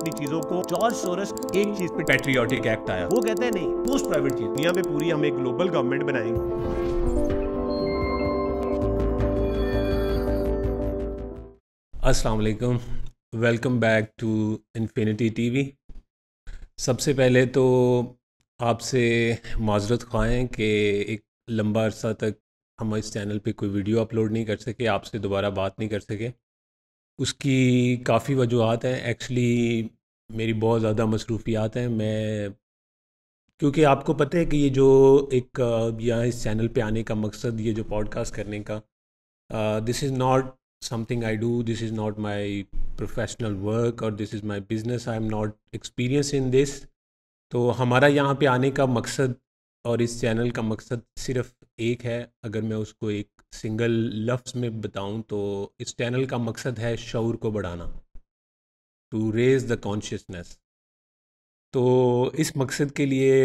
अपनी चीजों को जॉर्ज सोरस एक चीज पे पेट्रियोटिक एक्ट आया वो कहते हैं नहीं मोस्ट प्राइवेट चीज दुनिया में पूरी हम एक ग्लोबल गवर्नमेंट बनाएंगे अस्सलाम वालेकुम welcome back to infinity TV सबसे पहले तो आपसे माजरत ख्वाहें कि एक लंबा अरसा तक हम इस चैनल पे कोई वीडियो अपलोड नहीं कर सके आपसे दोबारा बात नहीं कर सके उसकी काफ़ी वजूहत हैं एक्चुअली मेरी बहुत ज़्यादा मसरूफियात हैं मैं क्योंकि आपको पता है कि ये जो एक यहाँ इस चैनल पे आने का मकसद ये जो पॉडकास्ट करने का this is not something I do this is not my professional work और this is my business I am not experience in this तो हमारा यहाँ पे आने का मकसद और इस चैनल का मकसद सिर्फ एक है अगर मैं उसको एक सिंगल लफ्ज़ में बताऊं तो इस चैनल का मकसद है शौर को बढ़ाना टू रेज़ द कॉन्शियसनेस तो इस मकसद के लिए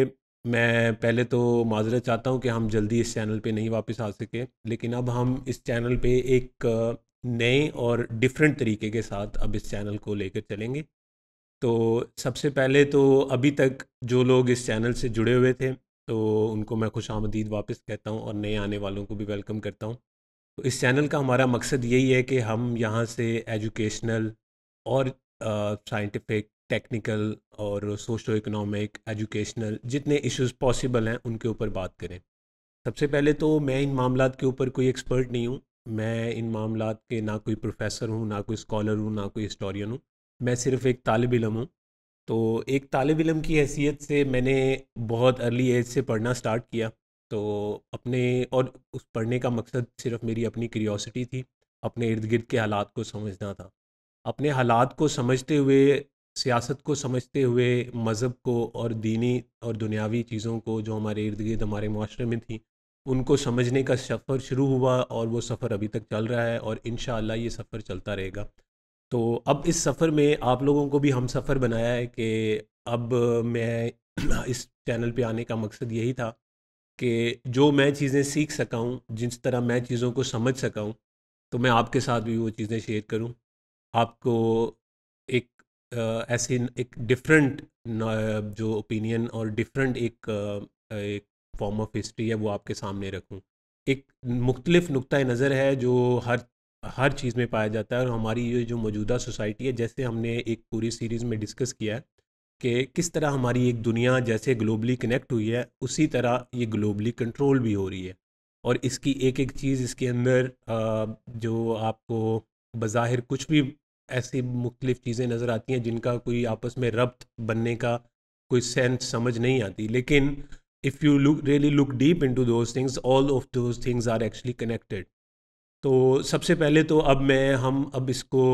मैं पहले तो माजरा चाहता हूं कि हम जल्दी इस चैनल पे नहीं वापस आ सके लेकिन अब हम इस चैनल पे एक नए और डिफरेंट तरीके के साथ अब इस चैनल को लेकर चलेंगे तो सबसे पहले तो अभी तक जो लोग इस चैनल से जुड़े हुए थे तो उनको मैं खुश आमदीद वापस कहता हूँ और नए आने वालों को भी वेलकम करता हूँ तो इस चैनल का हमारा मकसद यही है कि हम यहाँ से एजुकेशनल और साइंटिफिक टेक्निकल और सोशो इकोनॉमिक एजुकेशनल जितने इश्यूज पॉसिबल हैं उनके ऊपर बात करें सबसे पहले तो मैं इन मामला के ऊपर कोई एक्सपर्ट नहीं हूँ मैं इन मामला के ना कोई प्रोफेसर हूँ ना कोई स्कॉलर हूँ ना कोई हिस्टोरियन हूँ मैं सिर्फ़ एक तालब इलम हूँ तो एक तालब इलम की हैसियत से मैंने बहुत अर्ली एज से पढ़ना स्टार्ट किया तो अपने और उस पढ़ने का मकसद सिर्फ मेरी अपनी क्यूरियोसिटी थी अपने इर्द गिर्द के हालात को समझना था अपने हालात को समझते हुए सियासत को समझते हुए मज़हब को और दीनी और दुनियावी चीज़ों को जो हमारे इर्द गिर्द हमारे माशरे में थी उनको समझने का सफ़र शुरू हुआ और वो सफ़र अभी तक चल रहा है और इन ये सफ़र चलता रहेगा तो अब इस सफ़र में आप लोगों को भी हम सफ़र बनाया है कि अब मैं इस चैनल पे आने का मकसद यही था कि जो मैं चीज़ें सीख सका हूँ जिस तरह मैं चीज़ों को समझ सका हूँ तो मैं आपके साथ भी वो चीज़ें शेयर करूँ आपको एक ऐसे एक डिफरेंट जो ओपिनियन और डिफरेंट एक एक फॉर्म ऑफ हिस्ट्री है वो आपके सामने रखूँ एक मुख्तलिफ नुक़ नज़र है जो हर हर चीज़ में पाया जाता है और हमारी ये जो मौजूदा सोसाइटी है जैसे हमने एक पूरी सीरीज़ में डिस्कस किया है कि किस तरह हमारी एक दुनिया जैसे ग्लोबली कनेक्ट हुई है उसी तरह ये ग्लोबली कंट्रोल भी हो रही है और इसकी एक एक चीज़ इसके अंदर जो आपको बज़ाहिर कुछ भी ऐसी मुख्तफ़ चीज़ें नज़र आती हैं जिनका कोई आपस में रब्त बनने का कोई सेंस समझ नहीं आती लेकिन if you look really look deep into those things all of those things are actually connected तो सबसे पहले तो अब मैं हम अब इसको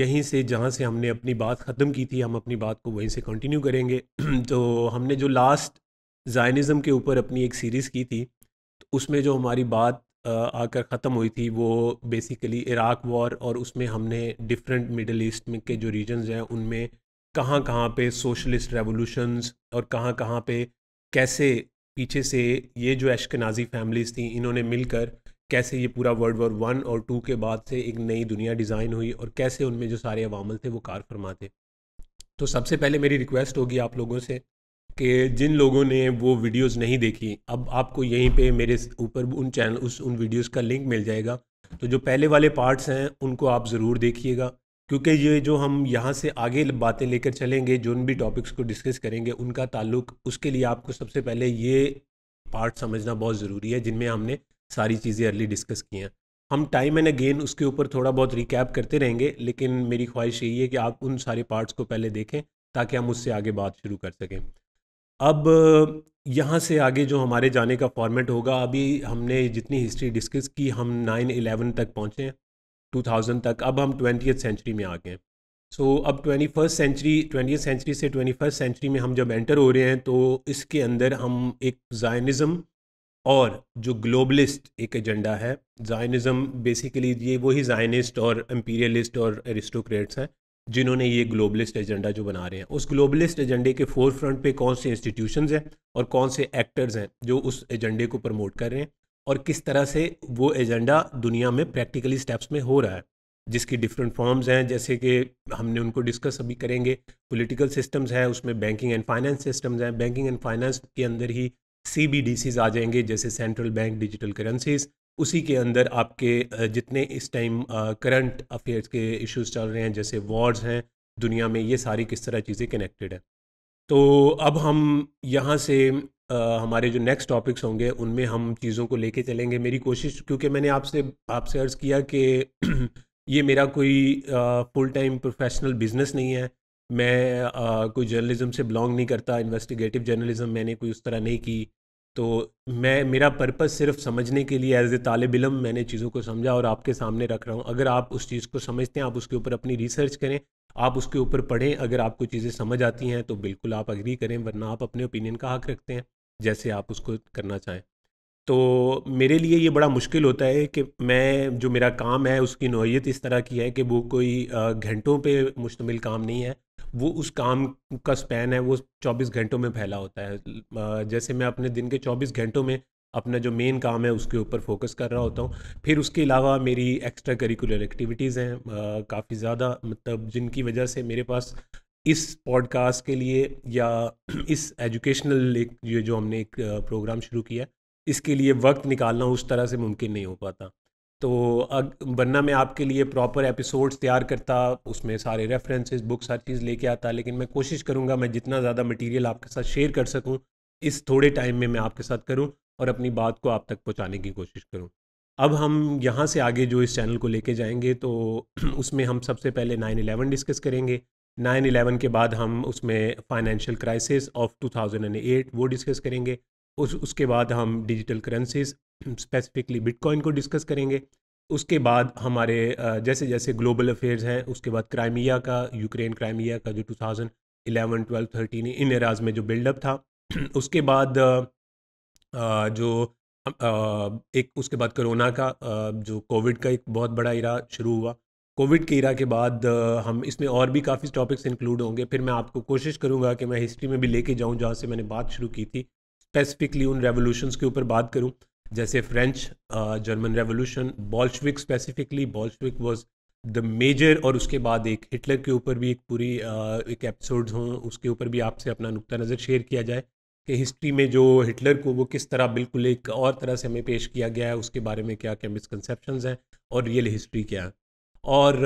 यहीं से जहाँ से हमने अपनी बात ख़त्म की थी हम अपनी बात को वहीं से कंटिन्यू करेंगे तो हमने जो लास्ट जायनिज़म के ऊपर अपनी एक सीरीज़ की थी तो उसमें जो हमारी बात आकर ख़त्म हुई थी वो बेसिकली इराक वॉर और उसमें हमने डिफरेंट मिडल ईस्ट में के जो रीजन्स हैं उनमें कहाँ कहाँ पे सोशलिस्ट रेवोल्यूशंस और कहाँ कहाँ पे कैसे पीछे से ये जो एशकनाजी फैमिलीज़ थी इन्होंने मिलकर कैसे ये पूरा वर्ल्ड वॉर वन और टू के बाद से एक नई दुनिया डिज़ाइन हुई और कैसे उनमें जो सारे अवामल थे वो कार फरमाते तो सबसे पहले मेरी रिक्वेस्ट होगी आप लोगों से कि जिन लोगों ने वो वीडियोस नहीं देखी अब आपको यहीं पे मेरे ऊपर उन चैनल उस उन वीडियोस का लिंक मिल जाएगा तो जो पहले वाले पार्ट्स हैं उनको आप ज़रूर देखिएगा क्योंकि ये जो हम यहाँ से आगे बातें लेकर चलेंगे जिन भी टॉपिक्स को डिस्कस करेंगे उनका ताल्लुक उसके लिए आपको सबसे पहले ये पार्ट समझना बहुत ज़रूरी है जिनमें हमने सारी चीज़ें अर्ली डिस्कस की हैं हम टाइम एंड अगेन उसके ऊपर थोड़ा बहुत रिकैप करते रहेंगे लेकिन मेरी ख्वाहिश यही है कि आप उन सारे पार्ट्स को पहले देखें ताकि हम उससे आगे बात शुरू कर सकें अब यहाँ से आगे जो हमारे जाने का फॉर्मेट होगा अभी हमने जितनी हिस्ट्री डिस्कस की हम नाइन एलेवन तक पहुँचे हैं टू थाउजेंड तक अब हम ट्वेंटी सेंचुरी में आ गए सो so, अब twenty first century twenty century से ट्वेंटी फर्स्ट सेंचुरी में हम जब एंटर हो रहे हैं तो इसके अंदर हम एक जायनिज़म और जो ग्लोबलिस्ट एक एजेंडा है जायनिज़म बेसिकली ये वही जायनिस्ट और एम्पीरियलिस्ट और एरिस्टोक्रेट्स हैं जिन्होंने ये ग्लोबलिस्ट एजेंडा जो बना रहे हैं उस ग्लोबलिस्ट एजेंडे के फोर फ्रंट पर कौन से इंस्टीट्यूशन हैं और कौन से एक्टर्स हैं जो उस एजेंडे को प्रमोट कर रहे हैं और किस तरह से वो एजेंडा दुनिया में प्रैक्टिकली स्टेप्स में हो रहा है जिसकी डिफरेंट फॉर्म्स हैं जैसे कि हमने उनको डिस्कस अभी करेंगे पॉलिटिकल सिस्टम्स हैं उसमें बैंकिंग एंड फाइनेंस सिस्टम्स हैं बैंकिंग एंड फाइनेंस के अंदर ही सी आ जाएंगे जैसे सेंट्रल बैंक डिजिटल करेंसीज उसी के अंदर आपके जितने इस टाइम करंट अफेयर्स के इश्यूज चल रहे हैं जैसे वॉर्स हैं दुनिया में ये सारी किस तरह चीज़ें कनेक्टेड हैं तो अब हम यहाँ से आ, हमारे जो नेक्स्ट टॉपिक्स होंगे उनमें हम चीज़ों को लेके चलेंगे मेरी कोशिश क्योंकि मैंने आपसे आपसे अर्ज़ किया कि ये मेरा कोई फुल टाइम प्रोफेशनल बिजनेस नहीं है मैं आ, कोई जर्नलिज्म से बिलोंग नहीं करता इन्वेस्टिगेटिव जर्नलिज्म मैंने कोई उस तरह नहीं की तो मैं मेरा पर्पस सिर्फ समझने के लिए एज ए तालब इलम मैंने चीज़ों को समझा और आपके सामने रख रहा हूँ अगर आप उस चीज़ को समझते हैं आप उसके ऊपर अपनी रिसर्च करें आप उसके ऊपर पढ़ें अगर आपको चीज़ें समझ आती हैं तो बिल्कुल आप अग्री करें वरना आप अपने ओपिनियन का हक रखते हैं जैसे आप उसको करना चाहें तो मेरे लिए ये बड़ा मुश्किल होता है कि मैं जो मेरा काम है उसकी नोयत इस तरह की है कि वो कोई घंटों पर मुश्तमिल काम नहीं है वो उस काम का स्पैन है वो 24 घंटों में फैला होता है जैसे मैं अपने दिन के 24 घंटों में अपना जो मेन काम है उसके ऊपर फोकस कर रहा होता हूँ फिर उसके अलावा मेरी एक्स्ट्रा करिकुलर एक्टिविटीज़ हैं काफ़ी ज़्यादा मतलब जिनकी वजह से मेरे पास इस पॉडकास्ट के लिए या इस एजुकेशनल एक ये जो हमने एक प्रोग्राम शुरू किया इसके लिए वक्त निकालना उस तरह से मुमकिन नहीं हो पाता तो अग वरना मैं आपके लिए प्रॉपर एपिसोड्स तैयार करता उसमें सारे रेफरेंसेस बुक्स हर चीज़ लेके आता लेकिन मैं कोशिश करूँगा मैं जितना ज़्यादा मटेरियल आपके साथ शेयर कर सकूँ इस थोड़े टाइम में मैं आपके साथ करूँ और अपनी बात को आप तक पहुँचाने की कोशिश करूँ अब हम यहाँ से आगे जो इस चैनल को लेके जाएंगे तो उसमें हम सबसे पहले नाइन एलेवन डिस्कस करेंगे नाइन एलेवन के बाद हम उसमें financial crisis of two thousand and eight वो डिस्कस करेंगे उस उसके बाद हम डिजिटल करेंसीज स्पेसिफिकली बिटकॉइन को डिस्कस करेंगे उसके बाद हमारे जैसे जैसे ग्लोबल अफेयर्स हैं उसके बाद क्राइमिया का यूक्रेन क्राइमिया का जो 2011, 12, 13 इन एराज में जो बिल्डअप था उसके बाद जो एक उसके बाद कोरोना का जो कोविड का एक बहुत बड़ा इरा शुरू हुआ कोविड के इरा के बाद हम इसमें और भी काफ़ी टॉपिक्स इंक्लूड होंगे फिर मैं आपको कोशिश करूँगा कि मैं हिस्ट्री में भी लेके जाऊँ जहाँ से मैंने बात शुरू की थी स्पेसिफिकली उन रेवोल्यूशन के ऊपर बात करूँ जैसे French German revolution Bolshevik specifically Bolshevik was the major और उसके बाद एक हिटलर के ऊपर भी एक पूरी uh, एक एपिसोड हों उसके ऊपर भी आपसे अपना नुकता नज़र शेयर किया जाए कि हिस्ट्री में जो हिटलर को वो किस तरह बिल्कुल एक और तरह से हमें पेश किया गया है उसके बारे में क्या क्या मिसकनसेप्शन हैं और रियल हिस्ट्री क्या है और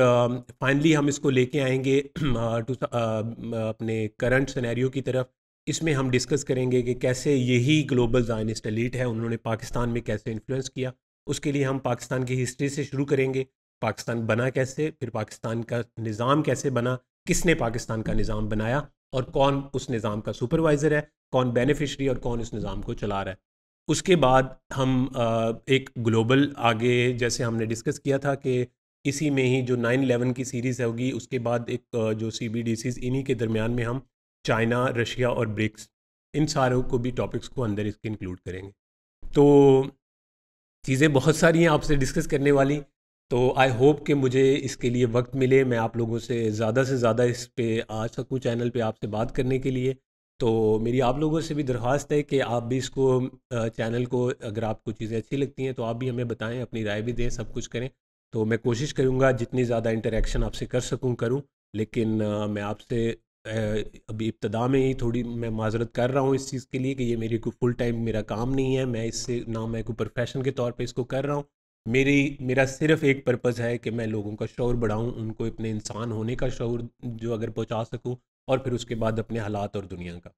फाइनली um, uh, हम इसको लेके आएंगे uh, uh, uh, अपने करंट सिनेरियो की तरफ इसमें हम डिस्कस करेंगे कि कैसे यही ग्लोबल जाइनिस्ट एलीट है उन्होंने पाकिस्तान में कैसे इन्फ्लुएंस किया उसके लिए हम पाकिस्तान की हिस्ट्री से शुरू करेंगे पाकिस्तान बना कैसे फिर पाकिस्तान का निज़ाम कैसे बना किसने पाकिस्तान का निज़ाम बनाया और कौन उस निज़ाम का सुपरवाइज़र है कौन बेनिफिशरी और कौन उस निज़ाम को चला रहा है उसके बाद हम एक ग्लोबल आगे जैसे हमने डिस्कस किया था कि इसी में ही जो नाइन 11 की सीरीज़ होगी उसके बाद एक जो सी बी डी सीज इन्हीं के दरमियान में हम चाइना रशिया और ब्रिक्स इन सारों को भी टॉपिक्स को अंदर इसके इंक्लूड करेंगे तो चीज़ें बहुत सारी हैं आपसे डिस्कस करने वाली तो आई होप कि मुझे इसके लिए वक्त मिले मैं आप लोगों से ज़्यादा से ज़्यादा इस पर आ सकूँ चैनल पे आपसे बात करने के लिए तो मेरी आप लोगों से भी दरख्वास्त है कि आप भी इसको चैनल को अगर आपको चीज़ें अच्छी लगती हैं तो आप भी हमें बताएं अपनी राय भी दें सब कुछ करें तो मैं कोशिश करूँगा जितनी ज़्यादा इंटरेक्शन आपसे कर सकूँ करूँ लेकिन मैं आपसे अभी इब्तदा में ही थोड़ी मैं माजरत कर रहा हूँ इस चीज़ के लिए कि ये मेरी कोई फुल टाइम मेरा काम नहीं है मैं इससे ना मैं कोई प्रोफेशन के तौर पे इसको कर रहा हूँ मेरी मेरा सिर्फ एक पर्पज़ है कि मैं लोगों का शौर बढ़ाऊँ उनको अपने इंसान होने का शौर जो अगर पहुँचा सकूँ और फिर उसके बाद अपने हालात और दुनिया का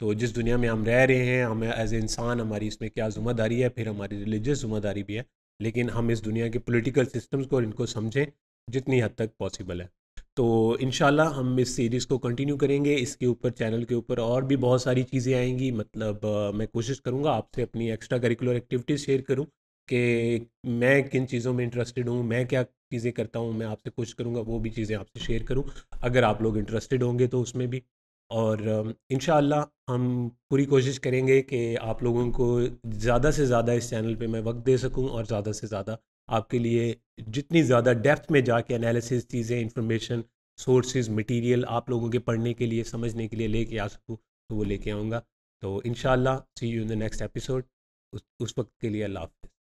तो जिस दुनिया में हम रह रहे हैं हमें एज ए इंसान हमारी इसमें क्या ज़िम्मेदारी है फिर हमारी रिलीजियस ज़िम्मेदारी भी है लेकिन हम इस दुनिया के पोलिटिकल सिस्टम्स को और इनको समझें जितनी हद तक पॉसिबल है तो इन हम इस सीरीज़ को कंटिन्यू करेंगे इसके ऊपर चैनल के ऊपर और भी बहुत सारी चीज़ें आएंगी मतलब मैं कोशिश करूँगा आपसे अपनी एक्स्ट्रा करिकुलर एक्टिविटीज़ शेयर करूँ कि मैं किन चीज़ों में इंटरेस्टेड हूँ मैं क्या चीज़ें करता हूँ मैं आपसे कोशिश करूँगा वो भी चीज़ें आपसे शेयर करूँ अगर आप लोग इंटरेस्टेड होंगे तो उसमें भी और इन हम पूरी कोशिश करेंगे कि आप लोगों को ज़्यादा से ज़्यादा इस चैनल पर मैं वक्त दे सकूँ और ज़्यादा से ज़्यादा आपके लिए जितनी ज़्यादा डेप्थ में जाके एनालिसिस चीज़ें इंफॉर्मेशन सोर्सेज मटेरियल आप लोगों के पढ़ने के लिए समझने के लिए लेके आ सकूँ तो वो लेके आऊँगा तो in see you in the next episode उस, उस वक्त के लिए अल्लाह हाफिज़